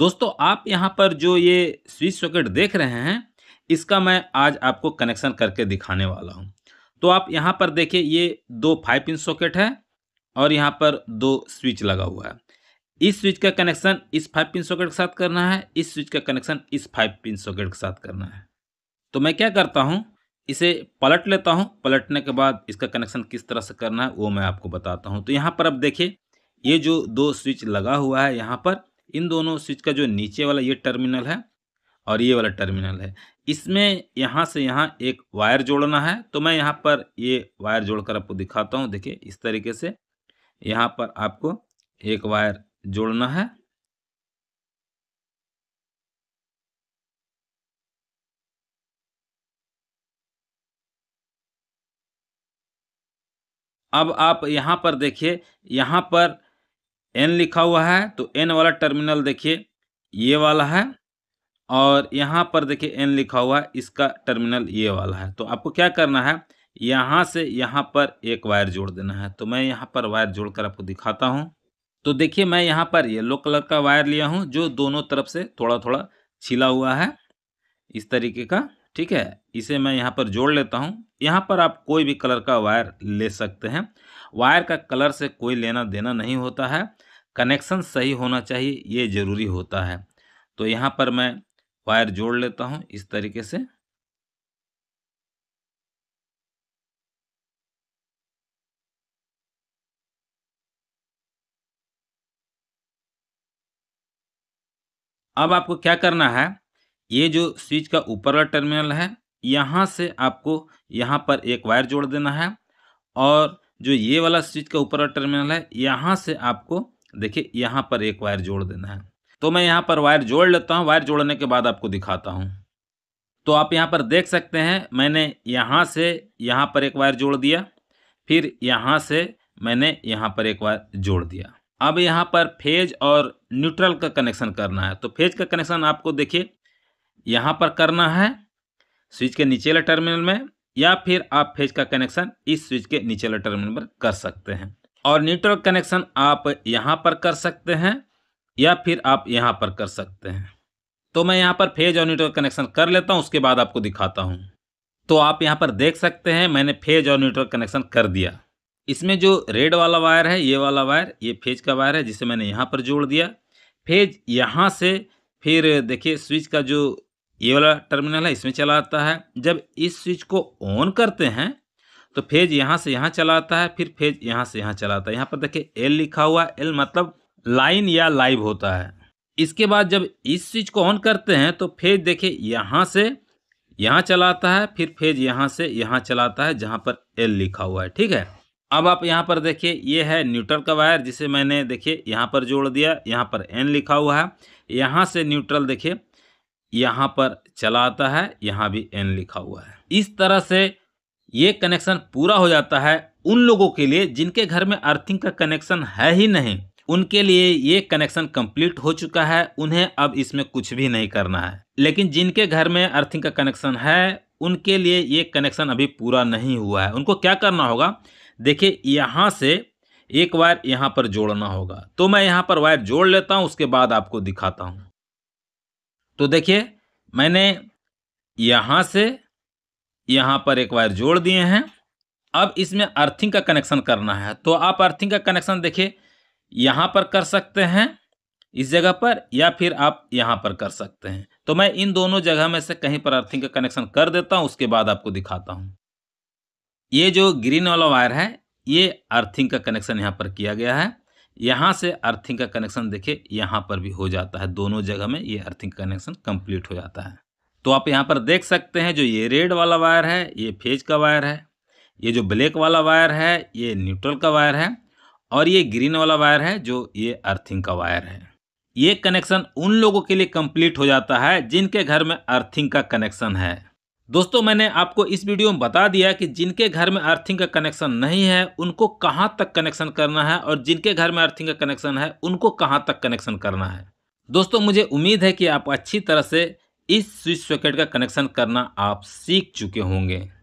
दोस्तों आप यहाँ पर जो ये स्विच सॉकेट देख रहे हैं इसका मैं आज आपको कनेक्शन करके दिखाने वाला हूँ तो आप यहाँ पर देखिए ये दो फाइव पिन सॉकेट है और यहाँ पर दो स्विच लगा हुआ है इस स्विच का कनेक्शन इस फाइव पिन सॉकेट के साथ करना है इस स्विच का कनेक्शन इस फाइव पिन सॉकेट के साथ करना है तो मैं क्या करता हूँ इसे पलट लेता हूँ पलटने के बाद इसका कनेक्शन किस तरह से करना है वो मैं आपको बताता हूँ तो यहाँ पर अब देखिए ये जो दो स्विच लगा हुआ है यहाँ पर इन दोनों स्विच का जो नीचे वाला ये टर्मिनल है और ये वाला टर्मिनल है इसमें यहाँ से यहाँ एक वायर जोड़ना है तो मैं यहाँ पर ये वायर जोड़कर आपको दिखाता हूँ देखिए इस तरीके से यहाँ पर आपको एक वायर जोड़ना है अब आप यहाँ पर देखिए यहाँ पर एन लिखा हुआ है तो एन वाला टर्मिनल देखिए ये वाला है और यहाँ पर देखिए एन लिखा हुआ है इसका टर्मिनल ये वाला है तो आपको क्या करना है यहाँ से यहाँ पर एक वायर जोड़ देना है तो मैं यहाँ पर वायर कर आपको दिखाता हूँ तो देखिए मैं यहाँ पर येलो कलर का वायर लिया हूँ जो दोनों तरफ से थोड़ा थोड़ा छिला हुआ है इस तरीके का ठीक है इसे मैं यहाँ पर जोड़ लेता हूँ यहाँ पर आप कोई भी कलर का वायर ले सकते हैं वायर का कलर से कोई लेना देना नहीं होता है कनेक्शन सही होना चाहिए ये ज़रूरी होता है तो यहाँ पर मैं वायर जोड़ लेता हूँ इस तरीके से अब आपको क्या करना है ये जो स्विच का ऊपर वाला टर्मिनल है यहाँ से आपको यहाँ पर एक वायर जोड़ देना है और जो ये वाला स्विच का ऊपर वाला टर्मिनल है यहाँ से आपको देखिए यहाँ पर एक वायर जोड़ देना है तो मैं यहाँ पर वायर जोड़ लेता हूँ वायर जोड़ने के बाद आपको दिखाता हूँ तो आप यहाँ पर देख सकते हैं मैंने यहाँ से यहाँ पर एक वायर जोड़ दिया फिर यहाँ से मैंने यहाँ पर एक वायर जोड़ दिया अब यहाँ पर फेज और न्यूट्रल का कनेक्शन करना है तो फेज का कनेक्शन आपको देखिए यहाँ पर करना है स्विच के निचले टर्मिनल में या फिर आप फेज का कनेक्शन इस स्विच के निचले टर्मिनल पर कर सकते हैं और न्यूट्रल कनेक्शन आप यहाँ पर कर सकते हैं या फिर आप यहाँ पर कर सकते हैं तो मैं यहाँ पर फेज और न्यूट्रल कनेक्शन कर लेता हूँ उसके बाद आपको दिखाता हूँ तो आप यहाँ पर देख सकते हैं मैंने फेज और न्यूट्रल कनेक्शन कर दिया इसमें जो रेड वाला वायर है ये वाला वायर ये फेज का वायर है जिसे मैंने यहाँ पर जोड़ दिया फेज यहाँ से फिर देखिए स्विच का जो ये वाला टर्मिनल है इसमें चला आता है जब इस स्विच को ऑन करते हैं तो फेज यहाँ से यहाँ चला आता है फिर फेज यहाँ से यहाँ चला आता है यहाँ पर देखिए एल लिखा हुआ एल मतलब लाइन या लाइव होता है इसके बाद जब इस स्विच को ऑन करते हैं तो फेज देखिए यहाँ से यहाँ चलाता है फिर फेज यहाँ से यहाँ चलाता है जहाँ पर एल लिखा हुआ है ठीक है अब आप यहाँ पर देखिए ये है न्यूट्रल का वायर जिसे मैंने देखिए यहाँ पर जोड़ दिया यहाँ पर एन लिखा हुआ है यहाँ से न्यूट्रल देखिए यहाँ पर चला आता है यहाँ भी एन लिखा हुआ है इस तरह से ये कनेक्शन पूरा हो जाता है उन लोगों के लिए जिनके घर में अर्थिंग का कनेक्शन है ही नहीं उनके लिए ये कनेक्शन कंप्लीट हो चुका है उन्हें अब इसमें कुछ भी नहीं करना है लेकिन जिनके घर में अर्थिंग का कनेक्शन है उनके लिए ये कनेक्शन अभी पूरा नहीं हुआ है उनको क्या करना होगा देखिए यहाँ से एक वायर यहाँ पर जोड़ना होगा तो मैं यहाँ पर वायर जोड़ लेता हूँ उसके बाद आपको दिखाता हूँ तो देखिए मैंने यहाँ से यहाँ पर एक वायर जोड़ दिए हैं अब इसमें अर्थिंग का कनेक्शन करना है तो आप अर्थिंग का कनेक्शन देखिए यहाँ पर कर सकते हैं इस जगह पर या फिर आप यहाँ पर कर सकते हैं तो मैं इन दोनों जगह में से कहीं पर अर्थिंग का कनेक्शन कर देता हूँ उसके बाद आपको दिखाता हूँ ये जो ग्रीन वाला वायर है ये अर्थिंग का कनेक्शन यहाँ पर किया गया है यहाँ से अर्थिंग का कनेक्शन देखिए यहाँ पर भी हो जाता है दोनों जगह में ये अर्थिंग कनेक्शन कंप्लीट हो जाता है तो आप यहाँ पर देख सकते हैं जो ये रेड वाला वायर है ये फेज का वायर है ये जो ब्लैक वाला वायर है ये न्यूट्रल का वायर है और ये ग्रीन वाला वायर है जो ये अर्थिंग का वायर है ये कनेक्शन उन लोगों के लिए कंप्लीट हो जाता है जिनके घर में अर्थिंग का कनेक्शन है दोस्तों मैंने आपको इस वीडियो में बता दिया कि जिनके घर में अर्थिंग का कनेक्शन नहीं है उनको कहां तक कनेक्शन करना है और जिनके घर में अर्थिंग का कनेक्शन है उनको कहां तक कनेक्शन करना है दोस्तों मुझे उम्मीद है कि आप अच्छी तरह से इस स्विच सॉकेट का कनेक्शन करना आप सीख चुके होंगे